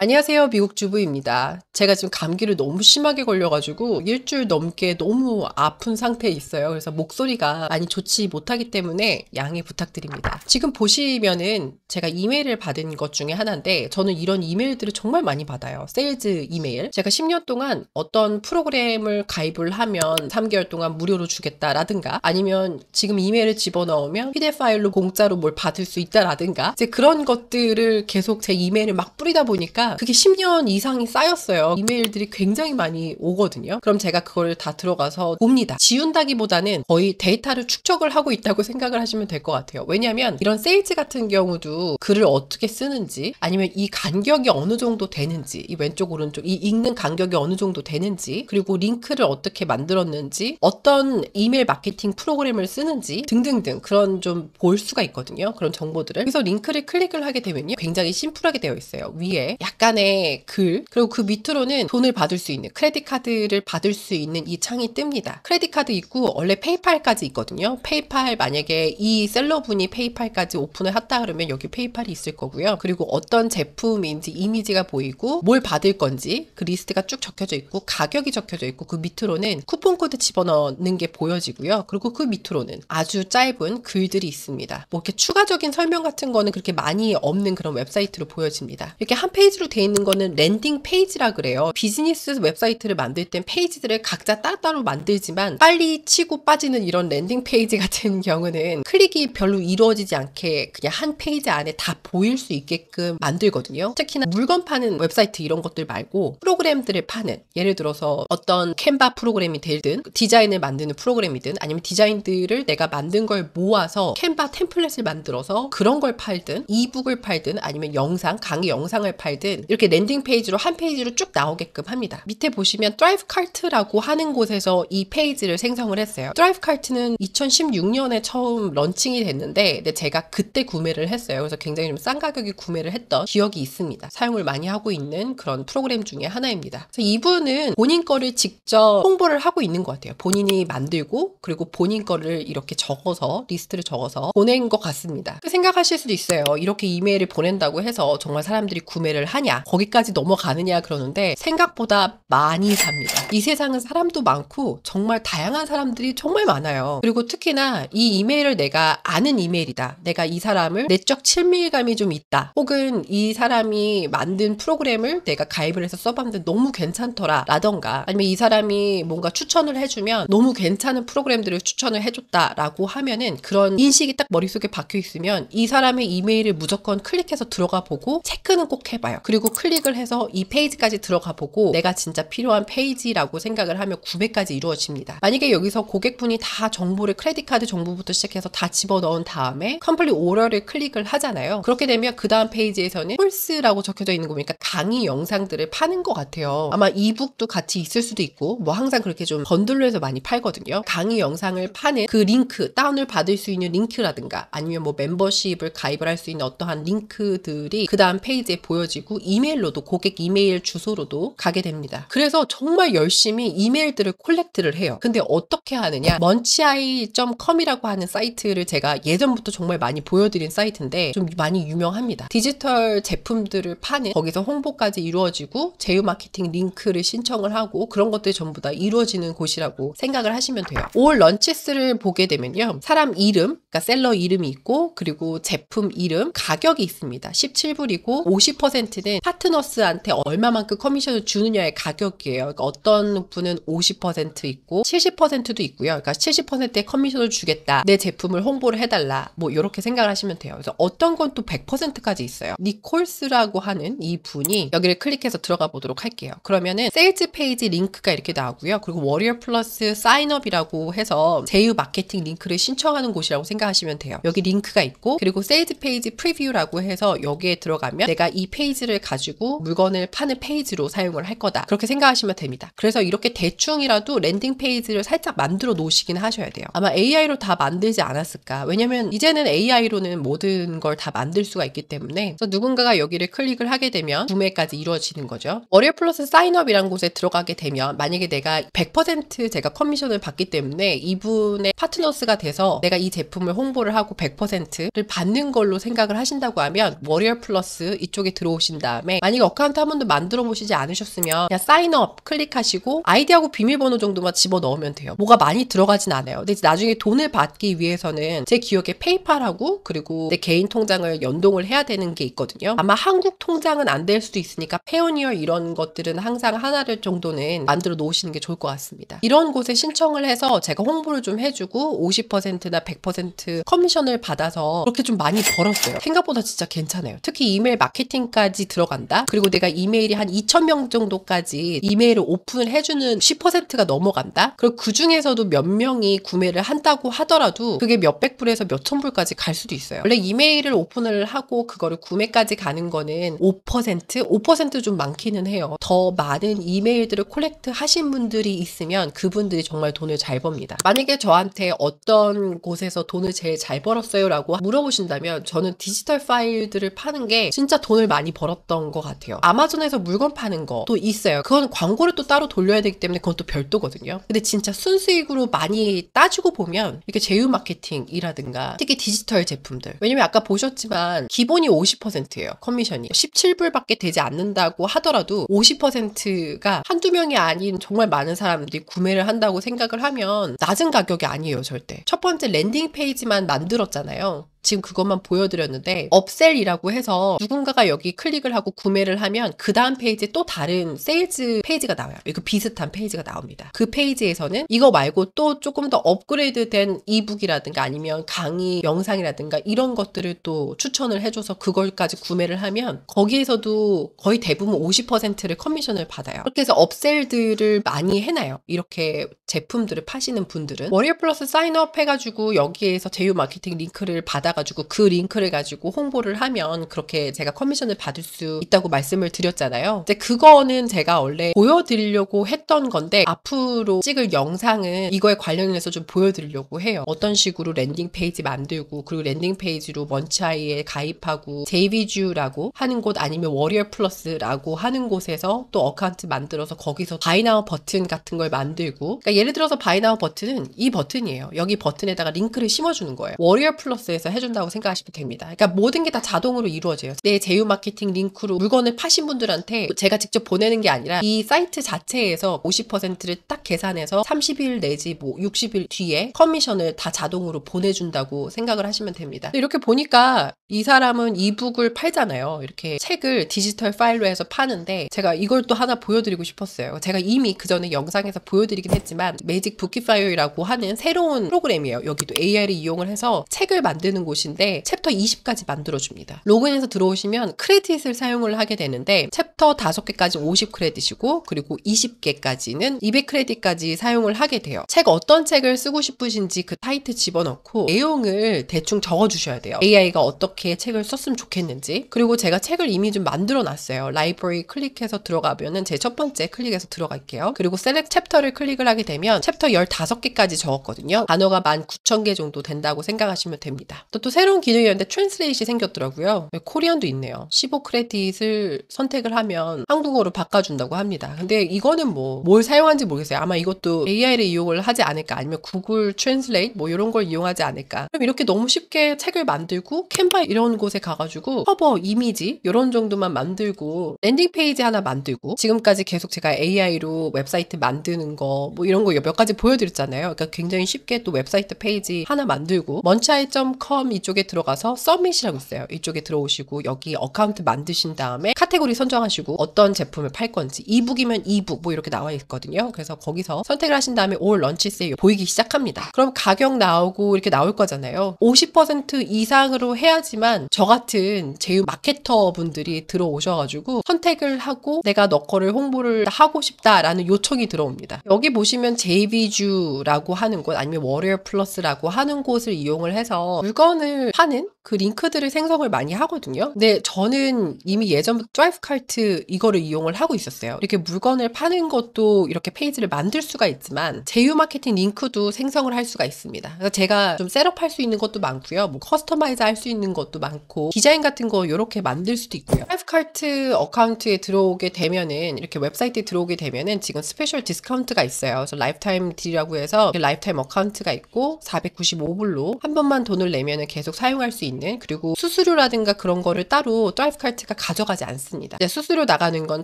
안녕하세요. 미국 주부입니다. 제가 지금 감기를 너무 심하게 걸려가지고 일주일 넘게 너무 아픈 상태에 있어요. 그래서 목소리가 많이 좋지 못하기 때문에 양해 부탁드립니다. 지금 보시면은 제가 이메일을 받은 것 중에 하나인데 저는 이런 이메일들을 정말 많이 받아요. 세일즈 이메일. 제가 10년 동안 어떤 프로그램을 가입을 하면 3개월 동안 무료로 주겠다라든가 아니면 지금 이메일을 집어넣으면 휴대 파일로 공짜로 뭘 받을 수 있다라든가 이제 그런 것들을 계속 제 이메일을 막 뿌리다 보니까 그게 10년 이상이 쌓였어요. 이메일들이 굉장히 많이 오거든요. 그럼 제가 그걸 다 들어가서 봅니다. 지운다기보다는 거의 데이터를 축적을 하고 있다고 생각을 하시면 될 것 같아요. 왜냐하면 이런 세일즈 같은 경우도 글을 어떻게 쓰는지 아니면 이 간격이 어느 정도 되는지 이 왼쪽 오른쪽 이 읽는 간격이 어느 정도 되는지 그리고 링크를 어떻게 만들었는지 어떤 이메일 마케팅 프로그램을 쓰는지 등등등 그런 좀 볼 수가 있거든요. 그런 정보들을 그래서 링크를 클릭을 하게 되면요 굉장히 심플하게 되어 있어요. 위에 약 약간의 글 그리고 그 밑으로는 돈을 받을 수 있는 크레딧 카드를 받을 수 있는 이 창이 뜹니다. 크레딧 카드 있고 원래 페이팔까지 있거든요. 페이팔 만약에 이 셀러분이 페이팔까지 오픈을 했다 그러면 여기 페이팔이 있을 거고요. 그리고 어떤 제품인지 이미지가 보이고 뭘 받을 건지 그 리스트가 쭉 적혀져 있고 가격이 적혀져 있고 그 밑으로는 쿠폰 코드 집어넣는 게 보여지고요. 그리고 그 밑으로는 아주 짧은 글들이 있습니다. 뭐 이렇게 추가적인 설명 같은 거는 그렇게 많이 없는 그런 웹사이트로 보여집니다. 이렇게 한 페이지로 따로따로 돼 있는 거는 랜딩 페이지라 그래요. 비즈니스 웹사이트를 만들 땐 페이지들을 각자 따로따로 만들지만 빨리 치고 빠지는 이런 랜딩 페이지 같은 경우는 클릭이 별로 이루어지지 않게 그냥 한 페이지 안에 다 보일 수 있게끔 만들거든요. 특히나 물건 파는 웹사이트 이런 것들 말고 프로그램들을 파는 예를 들어서 어떤 캔바 프로그램이 되든 디자인을 만드는 프로그램이든 아니면 디자인들을 내가 만든 걸 모아서 캔바 템플릿을 만들어서 그런 걸 팔든 이북을 팔든 아니면 영상 강의 영상을 팔든 있는 이렇게 랜딩 페이지로 한 페이지로 쭉 나오게끔 합니다. 밑에 보시면 드라이브 카트라고 하는 곳에서 이 페이지를 생성을 했어요. 드라이브 카트는 2016년에 처음 런칭이 됐는데 근데 제가 그때 구매를 했어요. 그래서 굉장히 좀 싼 가격에 구매를 했던 기억이 있습니다. 사용을 많이 하고 있는 그런 프로그램 중에 하나입니다. 그래서 이분은 본인 거를 직접 홍보를 하고 있는 것 같아요. 본인이 만들고 그리고 본인 거를 이렇게 적어서 리스트를 적어서 보낸 것 같습니다. 생각하실 수도 있어요. 이렇게 이메일을 보낸다고 해서 정말 사람들이 구매를 하냐 사냐 거기까지 넘어가느냐 그러는데 생각보다 많이 삽니다 이 세상은 사람도 많고 정말 다양한 사람들이 정말 많아요 그리고 특히나 이 이메일을 내가 아는 이메일이다 내가 이 사람을 내적 친밀감이 좀 있다 혹은 이 사람이 만든 프로그램을 내가 가입을 해서 써봤는데 너무 괜찮더라 라던가 아니면 이 사람이 뭔가 추천을 해주면 너무 괜찮은 프로그램들을 추천을 해줬다 라고 하면은 그런 인식이 딱 머릿속에 박혀 있으면 이 사람의 이메일을 무조건 클릭해서 들어가 보고 체크는 꼭 해봐요 그리고 그리고 클릭을 해서 이 페이지까지 들어가 보고 내가 진짜 필요한 페이지라고 생각을 하면 구매까지 이루어집니다. 만약에 여기서 고객분이 다 정보를 크레딧카드 정보부터 시작해서 다 집어넣은 다음에 컴플리 오러를 클릭을 하잖아요. 그렇게 되면 그 다음 페이지에서는 홀스라고 적혀져 있는 거 보니까 강의 영상들을 파는 것 같아요. 아마 이북도 같이 있을 수도 있고 뭐 항상 그렇게 좀 번들로 에서 많이 팔거든요. 강의 영상을 파는 그 링크 다운을 받을 수 있는 링크라든가 아니면 뭐 멤버십을 가입을 할 수 있는 어떠한 링크들이 그 다음 페이지에 보여지고 이메일로도 고객 이메일 주소로도 가게 됩니다. 그래서 정말 열심히 이메일들을 콜렉트를 해요. 근데 어떻게 하느냐? m u n c h i c o m 이라고 하는 사이트를 제가 예전부터 정말 많이 보여드린 사이트인데 좀 많이 유명합니다. 디지털 제품들을 파는 거기서 홍보까지 이루어지고 제휴 마케팅 링크를 신청을 하고 그런 것들이 전부 다 이루어지는 곳이라고 생각을 하시면 돼요. 올 런치스를 보게 되면요. 사람 이름, 그러니까 셀러 이름이 있고 그리고 제품 이름, 가격이 있습니다. 17불이고 50%는 있는데 파트너스한테 얼마만큼 커미션을 주느냐의 가격이에요. 그러니까 어떤 분은 50% 있고 70%도 있고요. 그러니까 70%의 커미션을 주겠다. 내 제품을 홍보를 해달라. 뭐 이렇게 생각을 하시면 돼요. 그래서 어떤 건 또 100%까지 있어요. 니콜스라고 하는 이 분이 여기를 클릭해서 들어가 보도록 할게요. 그러면은 세일즈 페이지 링크가 이렇게 나오고요. 그리고 워리어 플러스 사인업이라고 해서 제휴 마케팅 링크를 신청하는 곳이라고 생각하시면 돼요. 여기 링크가 있고 그리고 세일즈 페이지 프리뷰라고 해서 여기에 들어가면 내가 이 페이지를 페이지를 가지고 물건을 파는 페이지로 사용을 할 거다. 그렇게 생각하시면 됩니다. 그래서 이렇게 대충이라도 랜딩 페이지를 살짝 만들어 놓으시긴 하셔야 돼요. 아마 AI로 다 만들지 않았을까. 왜냐면 이제는 AI로는 모든 걸 다 만들 수가 있기 때문에 누군가가 여기를 클릭을 하게 되면 구매까지 이루어지는 거죠. 월요 플러스 사인업이란 곳에 들어가게 되면 만약에 내가 100% 제가 커미션을 받기 때문에 이분의 파트너스가 돼서 내가 이 제품을 홍보를 하고 100%를 받는 걸로 생각을 하신다고 하면 월요 플러스 이쪽에 들어오신다. 다음에 만약에 어카운트 한 번도 만들어 보시지 않으셨으면 그냥 사인업 클릭하시고 아이디하고 비밀번호 정도만 집어 넣으면 돼요. 뭐가 많이 들어가진 않아요. 근데 나중에 돈을 받기 위해서는 제 기억에 페이팔하고 그리고 내 개인 통장을 연동을 해야 되는 게 있거든요. 아마 한국 통장은 안 될 수도 있으니까 페오니어 이런 것들은 항상 하나를 정도는 만들어 놓으시는 게 좋을 것 같습니다. 이런 곳에 신청을 해서 제가 홍보를 좀 해주고 50%나 100% 커미션을 받아서 그렇게 좀 많이 벌었어요. 생각보다 진짜 괜찮아요. 특히 이메일 마케팅까지 들 들어간다. 그리고 내가 이메일이 한 2,000명 정도까지 이메일을 오픈을 해주는 10%가 넘어간다. 그리고 그 중에서도 몇 명이 구매를 한다고 하더라도 그게 몇백 불에서 몇천 불까지 갈 수도 있어요. 원래 이메일을 오픈을 하고 그거를 구매까지 가는 거는 5% 5%좀 많기는 해요. 더 많은 이메일들을 콜렉트 하신 분들이 있으면 그분들이 정말 돈을 잘 법니다. 만약에 저한테 어떤 곳에서 돈을 제일 잘 벌었어요라고 물어보신다면 저는 디지털 파일들을 파는 게 진짜 돈을 많이 벌었다. 봤던 것 같아요. 아마존에서 물건 파는 것도 있어요. 그건 광고를 또 따로 돌려야 되기 때문에 그건 또 별도거든요. 근데 진짜 순수익으로 많이 따지고 보면 이렇게 제휴 마케팅이라든가 특히 디지털 제품들. 왜냐면 아까 보셨지만 기본이 50%예요. 커미션이. 17불밖에 되지 않는다고 하더라도 50%가 한두 명이 아닌 정말 많은 사람들이 구매를 한다고 생각을 하면 낮은 가격이 아니에요, 절대. 첫 번째 랜딩 페이지만 만들었잖아요. 지금 그것만 보여드렸는데 업셀이라고 해서 누군가가 여기 클릭을 하고 구매를 하면 그 다음 페이지에 또 다른 세일즈 페이지가 나와요. 이거 비슷한 페이지가 나옵니다. 그 페이지에서는 이거 말고 또 조금 더 업그레이드된 이북이라든가 아니면 강의 영상이라든가 이런 것들을 또 추천을 해줘서 그걸까지 구매를 하면 거기에서도 거의 대부분 50%를 커미션을 받아요. 이렇게 해서 업셀들을 많이 해놔요. 이렇게 제품들을 파시는 분들은 워리어 플러스 사인업 해가지고 여기에서 제휴 마케팅 링크를 받아 받아가지고 그 링크를 가지고 홍보를 하면 그렇게 제가 커미션을 받을 수 있다고 말씀을 드렸잖아요. 근데 그거는 제가 원래 보여드리려고 했던 건데 앞으로 찍을 영상은 이거에 관련해서 좀 보여드리려고 해요. 어떤 식으로 랜딩 페이지 만들고 그리고 랜딩 페이지로 먼차이에 가입하고 제이비주라고 하는 곳 아니면 워리어 플러스라고 하는 곳에서 또 어카운트 만들어서 거기서 바이나우 버튼 같은 걸 만들고 그러니까 예를 들어서 바이나우 버튼은 이 버튼이에요. 여기 버튼에다가 링크를 심어주는 거예요. 워리어 플러스에서 해준다고 생각하시면 됩니다. 그러니까 모든 게 다 자동으로 이루어져요. 내 제휴 마케팅 링크로 물건을 파신 분들한테 제가 직접 보내는 게 아니라 이 사이트 자체에서 50%를 딱 계산해서 30일 내지 뭐 60일 뒤에 커미션을 다 자동으로 보내준다고 생각을 하시면 됩니다. 이렇게 보니까 이 사람은 이북을 팔잖아요. 이렇게 책을 디지털 파일로 해서 파는데 제가 이걸 또 하나 보여드리고 싶었어요. 제가 이미 그 전에 영상에서 보여드리긴 했지만 매직 부키파이어라고 하는 새로운 프로그램이에요. 여기도 AI를 이용을 해서 책을 만드는 곳인데 챕터 20까지 만들어줍니다. 로그인해서 들어오시면 크레딧을 사용을 하게 되는데 챕터 5개까지 50크레딧이고 그리고 20개까지는 200크레딧까지 사용을 하게 돼요. 책 어떤 책을 쓰고 싶으신지 그 타이트 집어넣고 내용을 대충 적어주셔야 돼요. AI가 어떻게 책을 썼으면 좋겠는지 그리고 제가 책을 이미 좀 만들어 놨어요. 라이브러리 클릭해서 들어가면제첫 번째 클릭해서 들어갈게요. 그리고 셀렉 챕터를 클릭을 하게 되면 챕터 15개까지 적었거든요. 단어가 19,000개 정도 된다고 생각하시면 됩니다. 또 새로운 기능이었는데 트랜스레이시 생겼더라고요. 네, 코리안도 있네요. 15 크레딧을 선택을 하면 한국어로 바꿔준다고 합니다. 근데 이거는 뭐 뭘 사용하는지 모르겠어요. 아마 이것도 AI를 이용을 하지 않을까 아니면 구글 트랜스레이트 뭐 이런 걸 이용하지 않을까. 그럼 이렇게 너무 쉽게 책을 만들고 캔바 이런 곳에 가가지고 커버, 이미지 이런 정도만 만들고 랜딩 페이지 하나 만들고 지금까지 계속 제가 AI로 웹사이트 만드는 거 뭐 이런 거 몇 가지 보여드렸잖아요. 그러니까 굉장히 쉽게 또 웹사이트 페이지 하나 만들고 먼차이.com 썸 이쪽에 들어가서 서밋이라고 있어요. 이쪽에 들어오시고 여기 어카운트 만드신 다음에 카테고리 선정하시고 어떤 제품을 팔 건지 이북이면 이북 뭐 이렇게 나와 있거든요. 그래서 거기서 선택을 하신 다음에 올 런치 세일 보이기 시작합니다. 그럼 가격 나오고 이렇게 나올 거잖아요. 50% 이상으로 해야지만 저 같은 제휴 마케터 분들이 들어오셔가지고 선택을 하고 내가 너 거를 홍보를 하고 싶다라는 요청이 들어옵니다. 여기 보시면 제이비주라고 하는 곳 아니면 월요 플러스라고 하는 곳을 이용을 해서 물건 실천을 하는 그 링크들을 생성을 많이 하거든요. 근데 저는 이미 예전부터 드라이브 카트 이거를 이용을 하고 있었어요. 이렇게 물건을 파는 것도 이렇게 페이지를 만들 수가 있지만 제휴 마케팅 링크도 생성을 할 수가 있습니다. 제가 좀 셋업할 수 있는 것도 많고요. 뭐 커스터마이즈 할 수 있는 것도 많고 디자인 같은 거 이렇게 만들 수도 있고요. 드라이브 카트 어카운트에 들어오게 되면은 이렇게 웹사이트에 들어오게 되면은 지금 스페셜 디스카운트가 있어요. 그래서 라이프타임 딜이라고 해서 라이프타임 어카운트가 있고 495불로 한 번만 돈을 내면은 계속 사용할 수 있는 있는 그리고 수수료라든가 그런 거를 따로 드라이브카트가 가져가지 않습니다. 수수료 나가는 건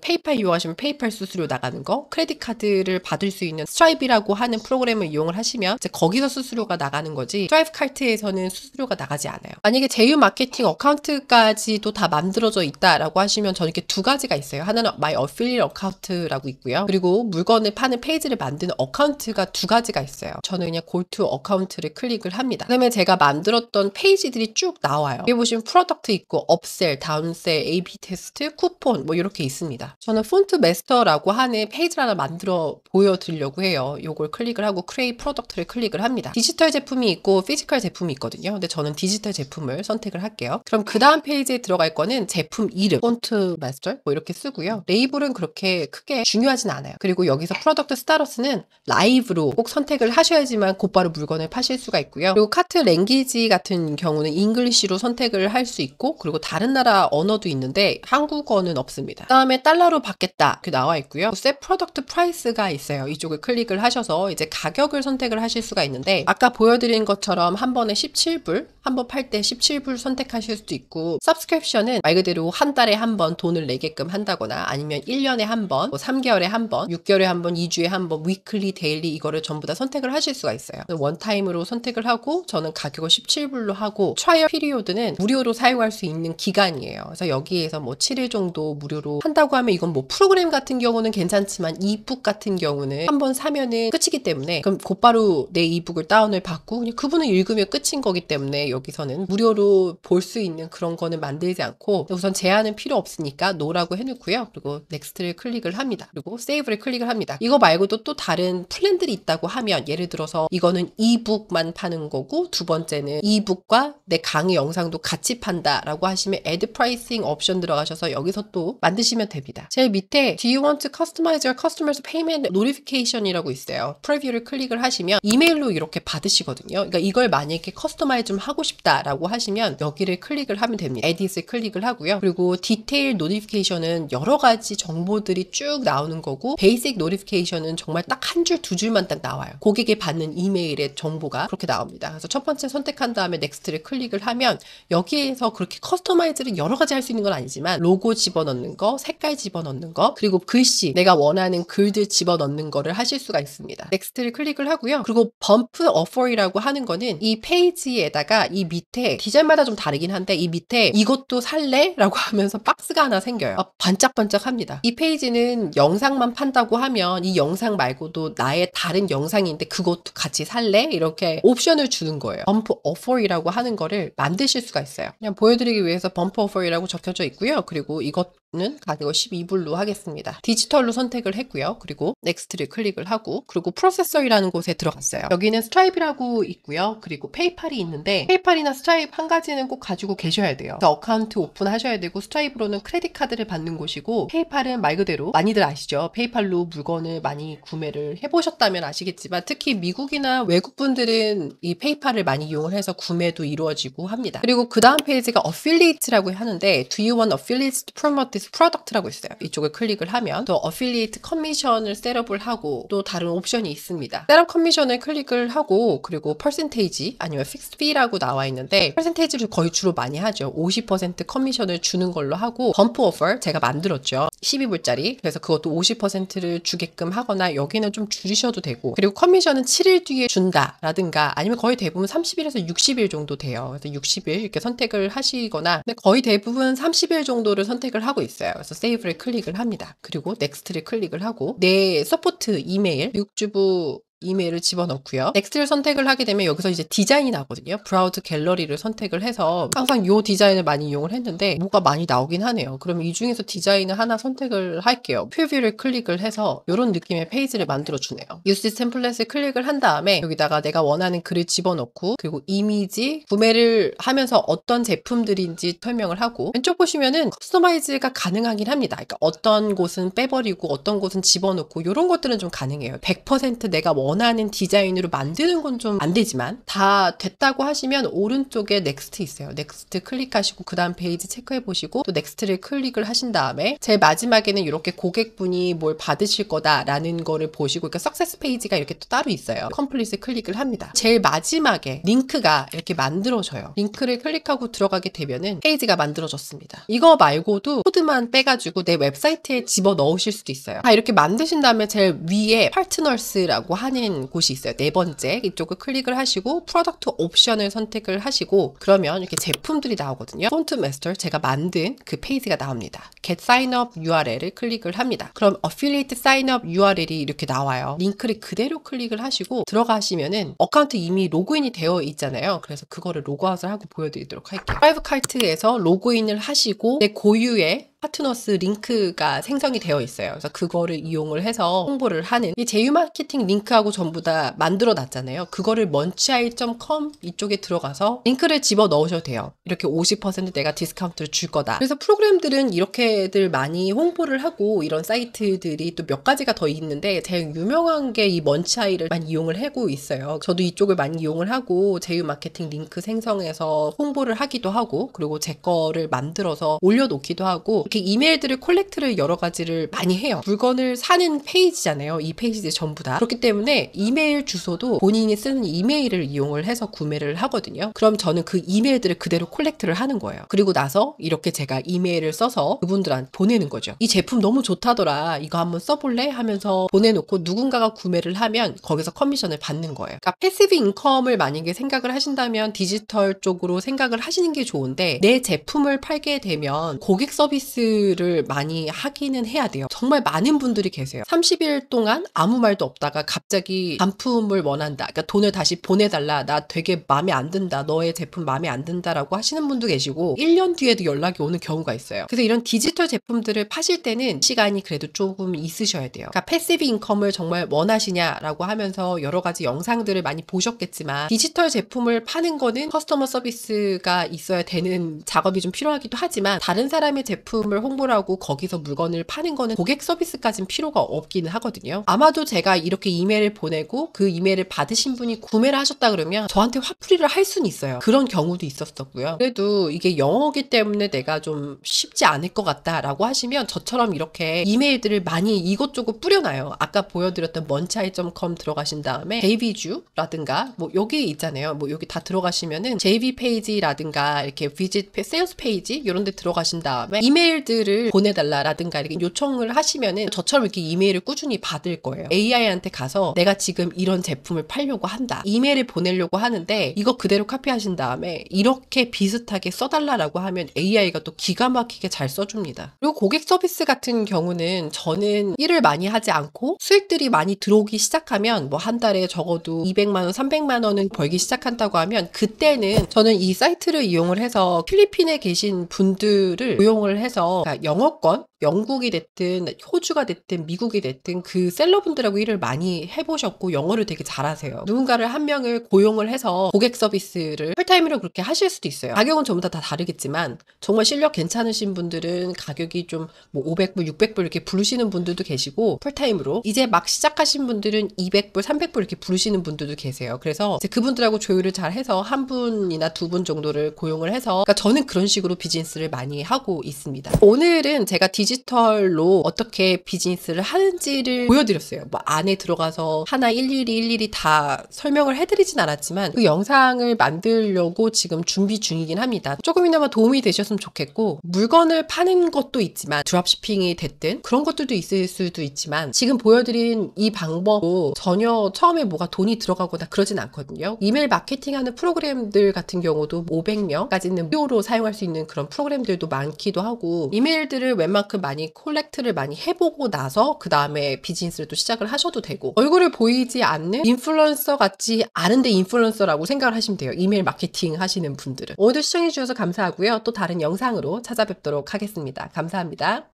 페이팔 이용하시면 페이팔 수수료 나가는 거 크레딧 카드를 받을 수 있는 스트라이브라고 하는 프로그램을 이용을 하시면 이제 거기서 수수료가 나가는 거지 드라이브카트에서는 수수료가 나가지 않아요. 만약에 제휴 마케팅 어카운트까지도 다 만들어져 있다라고 하시면 저는 이렇게 두 가지가 있어요. 하나는 마이 어필리 어카운트라고 있고요. 그리고 물건을 파는 페이지를 만드는 어카운트가 두 가지가 있어요. 저는 그냥 골투 어카운트를 클릭을 합니다. 그다음에 제가 만들었던 페이지들이 쭉 나와요. 여기 보시면 프로덕트 있고 업셀, 다운셀, AB 테스트, 쿠폰 뭐 이렇게 있습니다. 저는 폰트 메스터라고 하는 페이지를 하나 만들어 보여드리려고 해요. 이걸 클릭을 하고 크레이 프로덕트를 클릭을 합니다. 디지털 제품이 있고 피지컬 제품이 있거든요. 근데 저는 디지털 제품을 선택을 할게요. 그럼 그 다음 페이지에 들어갈 거는 제품 이름, 폰트 마스터 뭐 이렇게 쓰고요. 레이블은 그렇게 크게 중요하진 않아요. 그리고 여기서 프로덕트 스타러스는 라이브로 꼭 선택을 하셔야지만 곧바로 물건을 파실 수가 있고요. 그리고 카트 랭귀지 같은 경우는 잉글 잉글리시로 선택을 할 수 있고 그리고 다른 나라 언어도 있는데 한국어는 없습니다. 그 다음에 달러로 받겠다 이렇게 나와 있고요. 세 프로덕트 프라이스가 있어요. 이쪽을 클릭을 하셔서 이제 가격을 선택을 하실 수가 있는데 아까 보여드린 것처럼 한 번에 17불 한 번 팔 때 17불 선택하실 수도 있고 섭스크립션은 말 그대로 한 달에 한 번 돈을 내게끔 한다거나 아니면 1년에 한 번, 뭐 3개월에 한 번, 6개월에 한 번, 2주에 한 번, 위클리, 데일리 이거를 전부 다 선택을 하실 수가 있어요. 원타임으로 선택을 하고 저는 가격을 17불로 하고 트라이얼 피리오드는 무료로 사용할 수 있는 기간이에요. 그래서 여기에서 뭐 7일 정도 무료로 한다고 하면 이건 뭐 프로그램 같은 경우는 괜찮지만 이북 같은 경우는 한번 사면은 끝이기 때문에 그럼 곧바로 내 이북을 다운을 받고 그냥 그분을 읽으면 끝인 거기 때문에 여기서는 무료로 볼 수 있는 그런 거는 만들지 않고 우선 제한은 필요 없으니까 노라고 해놓고요. 그리고 넥스트를 클릭을 합니다. 그리고 세이브를 클릭을 합니다. 이거 말고도 또 다른 플랜들이 있다고 하면 예를 들어서 이거는 이북만 파는 거고 두 번째는 이북과 내강 강의 영상도 같이 판다라고 하시면 Add Pricing 옵션 들어가셔서 여기서 또 만드시면 됩니다. 제일 밑에 Do you want to customize your customers payment notification이라고 있어요. 프리뷰를 클릭을 하시면 이메일로 이렇게 받으시거든요. 그러니까 이걸 만약에 커스터마이즈 좀 하고 싶다라고 하시면 여기를 클릭을 하면 됩니다. Edit을 클릭을 하고요. 그리고 디테일 노티피케이션은 여러 가지 정보들이 쭉 나오는 거고 베이직 노티피케이션은 정말 딱 한 줄, 두 줄만 딱 나와요. 고객이 받는 이메일의 정보가 그렇게 나옵니다. 그래서 첫 번째 선택한 다음에 넥스트를 클릭을 하면 하면 여기에서 그렇게 커스터마이즈를 여러 가지 할 수 있는 건 아니지만 로고 집어넣는 거, 색깔 집어넣는 거, 그리고 글씨 내가 원하는 글들 집어넣는 거를 하실 수가 있습니다. 넥스트를 클릭을 하고요. 그리고 범프 어퍼이라고 하는 거는 이 페이지에다가 이 밑에 디자인마다 좀 다르긴 한데 이 밑에 이것도 살래? 라고 하면서 박스가 하나 생겨요. 아, 반짝반짝합니다. 이 페이지는 영상만 판다고 하면 이 영상 말고도 나의 다른 영상인데 그것도 같이 살래? 이렇게 옵션을 주는 거예요. 범프 어퍼이라고 하는 거를 만드실 수가 있어요. 그냥 보여드리기 위해서 범퍼 오퍼이라고 적혀져 있고요. 그리고 이것 는 가격을 12불로 하겠습니다. 디지털로 선택을 했고요. 그리고 넥스트를 클릭을 하고 그리고 프로세서이라는 곳에 들어갔어요. 여기는 스트라이브라고 있고요. 그리고 페이팔이 있는데 페이팔이나 스트라이브 한 가지는 꼭 가지고 계셔야 돼요. 어카운트 오픈하셔야 되고 스트라이브로는 크레딧 카드를 받는 곳이고 페이팔은 말 그대로 많이들 아시죠? 페이팔로 물건을 많이 구매를 해보셨다면 아시겠지만 특히 미국이나 외국분들은 이 페이팔을 많이 이용을 해서 구매도 이루어지고 합니다. 그리고 그 다음 페이지가 어필리에트라고 하는데 Do you want affiliates to promote 서비스 프로덕트라고 있어요. 이쪽을 클릭을 하면 또 어필리에이트 커미션을 셋업을 하고 또 다른 옵션이 있습니다. 셋업 커미션을 클릭을 하고 그리고 퍼센테이지 아니면 픽스 피라고 나와 있는데 퍼센테이지를 거의 주로 많이 하죠. 50% 커미션을 주는 걸로 하고 범프 오퍼 제가 만들었죠. 12불짜리. 그래서 그것도 50%를 주게끔 하거나 여기는 좀 줄이셔도 되고 그리고 커미션은 7일 뒤에 준다라든가 아니면 거의 대부분 30일에서 60일 정도 돼요. 그래서 60일 이렇게 선택을 하시거나 근데 거의 대부분 30일 정도를 선택을 하고 있어요. 그래서 세이브를 클릭을 합니다. 그리고 넥스트를 클릭을 하고 내 서포트 이메일 미국주부 이메일을 집어넣고요. 넥스트를 선택을 하게 되면 여기서 이제 디자인이 나거든요. 브라우즈 갤러리를 선택을 해서 항상 이 디자인을 많이 이용을 했는데 뭐가 많이 나오긴 하네요. 그럼 이 중에서 디자인을 하나 선택을 할게요. 퓨뷰를 클릭을 해서 이런 느낌의 페이지를 만들어주네요. 유스 템플릿을 클릭을 한 다음에 여기다가 내가 원하는 글을 집어넣고 그리고 이미지 구매를 하면서 어떤 제품들인지 설명을 하고 왼쪽 보시면은 커스터마이즈가 가능하긴 합니다. 그러니까 어떤 곳은 빼버리고 어떤 곳은 집어넣고 이런 것들은 좀 가능해요. 100% 내가 원하는 원하는 디자인으로 만드는 건 좀 안 되지만 다 됐다고 하시면 오른쪽에 넥스트 있어요. 넥스트 클릭하시고 그 다음 페이지 체크해 보시고 또 넥스트를 클릭을 하신 다음에 제일 마지막에는 이렇게 고객분이 뭘 받으실 거다라는 거를 보시고 그러니까 석세스 페이지가 이렇게 또 따로 있어요. 컴플릿을 클릭을 합니다. 제일 마지막에 링크가 이렇게 만들어져요. 링크를 클릭하고 들어가게 되면은 페이지가 만들어졌습니다. 이거 말고도 코드만 빼가지고 내 웹사이트에 집어 넣으실 수도 있어요. 다 이렇게 만드신 다음에 제일 위에 파트너스라고 하는 하신 곳이 있어요. 네 번째 이쪽을 클릭을 하시고 프로덕트 옵션을 선택을 하시고 그러면 이렇게 제품들이 나오거든요. 폰트 마스터 제가 만든 그 페이지가 나옵니다. Get Sign Up URL을 클릭을 합니다. 그럼 Affiliate Sign Up URL이 이렇게 나와요. 링크를 그대로 클릭을 하시고 들어가시면은 어카운트 이미 로그인이 되어 있잖아요. 그래서 그거를 로그아웃을 하고 보여드리도록 할게요. 5카이트에서 로그인을 하시고 내 고유의 파트너스 링크가 생성이 되어 있어요. 그래서 그거를 이용을 해서 홍보를 하는 이 제휴 마케팅 링크하고 전부 다 만들어 놨잖아요. 그거를 먼치아이.com 이쪽에 들어가서 링크를 집어 넣으셔도 돼요. 이렇게 50% 내가 디스카운트를 줄 거다. 그래서 프로그램들은 이렇게들 많이 홍보를 하고 이런 사이트들이 또 몇 가지가 더 있는데 제일 유명한 게 이 먼치아이를 많이 이용을 하고 있어요. 저도 이쪽을 많이 이용을 하고 제휴 마케팅 링크 생성해서 홍보를 하기도 하고 그리고 제 거를 만들어서 올려놓기도 하고 이렇게 이메일들을 콜렉트를 여러 가지를 많이 해요. 물건을 사는 페이지잖아요. 이 페이지들 전부 다. 그렇기 때문에 이메일 주소도 본인이 쓰는 이메일을 이용을 해서 구매를 하거든요. 그럼 저는 그 이메일들을 그대로 콜렉트를 하는 거예요. 그리고 나서 이렇게 제가 이메일을 써서 그분들한테 보내는 거죠. 이 제품 너무 좋다더라. 이거 한번 써볼래? 하면서 보내놓고 누군가가 구매를 하면 거기서 커미션을 받는 거예요. 그러니까 패시브 인컴을 만약에 생각을 하신다면 디지털 쪽으로 생각을 하시는 게 좋은데 내 제품을 팔게 되면 고객 서비스 테스트를 많이 하기는 해야 돼요. 정말 많은 분들이 계세요. 30일 동안 아무 말도 없다가 갑자기 반품을 원한다. 그러니까 돈을 다시 보내달라. 나 되게 마음에 안 든다. 너의 제품 마음에 안 든다라고 하시는 분도 계시고 1년 뒤에도 연락이 오는 경우가 있어요. 그래서 이런 디지털 제품들을 파실 때는 시간이 그래도 조금 있으셔야 돼요. 그러니까 패시브 인컴을 정말 원하시냐라고 하면서 여러 가지 영상들을 많이 보셨겠지만 디지털 제품을 파는 거는 커스터머 서비스가 있어야 되는 작업이 좀 필요하기도 하지만 다른 사람의 제품 제품을 홍보를 하고 거기서 물건을 파는 거는 고객 서비스까진 필요가 없기는 하거든요. 아마도 제가 이렇게 이메일을 보내고 그 이메일을 받으신 분이 구매를 하셨다 그러면 저한테 화풀이를 할 수는 있어요. 그런 경우도 있었었고요. 그래도 이게 영어기 때문에 내가 좀 쉽지 않을 것 같다라고 하시면 저처럼 이렇게 이메일들을 많이 이것저것 뿌려놔요. 아까 보여드렸던 먼차이.com 들어가신 다음에 JV주라든가 뭐 여기 있잖아요. 뭐 여기 다 들어가시면은 JV 페이지라든가 이렇게 비짓 세일스 페이지 이런 데 들어가신 다음에 이메일 모델들을 보내달라라든가 이렇게 요청을 하시면은 저처럼 이렇게 이메일을 꾸준히 받을 거예요. AI한테 가서 내가 지금 이런 제품을 팔려고 한다. 이메일을 보내려고 하는데 이거 그대로 카피하신 다음에 이렇게 비슷하게 써달라라고 하면 AI가 또 기가 막히게 잘 써줍니다. 그리고 고객 서비스 같은 경우는 저는 일을 많이 하지 않고 수익들이 많이 들어오기 시작하면 뭐 한 달에 적어도 200만 원, 300만 원은 벌기 시작한다고 하면 그때는 저는 이 사이트를 이용을 해서 필리핀에 계신 분들을 고용을 해서 그러니까 영어권 영국이 됐든 호주가 됐든 미국이 됐든 그 셀러분들하고 일을 많이 해보셨고 영어를 되게 잘하세요. 누군가를 한 명을 고용을 해서 고객 서비스를 풀타임으로 그렇게 하실 수도 있어요. 가격은 전부 다, 다 다르겠지만 정말 실력 괜찮으신 분들은 가격이 좀뭐 500불, 600불 이렇게 부르시는 분들도 계시고 풀타임으로 이제 막 시작하신 분들은 200불, 300불 이렇게 부르시는 분들도 계세요. 그래서 그분들하고 조율을 잘 해서 한 분이나 두 분 정도를 고용을 해서 그러니까 저는 그런 식으로 비즈니스를 많이 하고 있습니다. 오늘은 제가 디지 디지털로 어떻게 비즈니스를 하는지를 보여드렸어요. 뭐 안에 들어가서 하나 일일이 일일이 다 설명을 해드리진 않았지만 그 영상을 만들려고 지금 준비 중이긴 합니다. 조금이나마 도움이 되셨으면 좋겠고 물건을 파는 것도 있지만 드랍시핑이 됐든 그런 것들도 있을 수도 있지만 지금 보여드린 이 방법도 전혀 처음에 뭐가 돈이 들어가거나 그러진 않거든요. 이메일 마케팅하는 프로그램들 같은 경우도 500명까지는 무료로 사용할 수 있는 그런 프로그램들도 많기도 하고 이메일들을 웬만큼 많이 콜렉트를 많이 해보고 나서 그 다음에 비즈니스를 또 시작을 하셔도 되고 얼굴을 보이지 않는 인플루언서 같지 않은데 인플루언서라고 생각을 하시면 돼요. 이메일 마케팅 하시는 분들은. 오늘 시청해주셔서 감사하고요. 또 다른 영상으로 찾아뵙도록 하겠습니다. 감사합니다.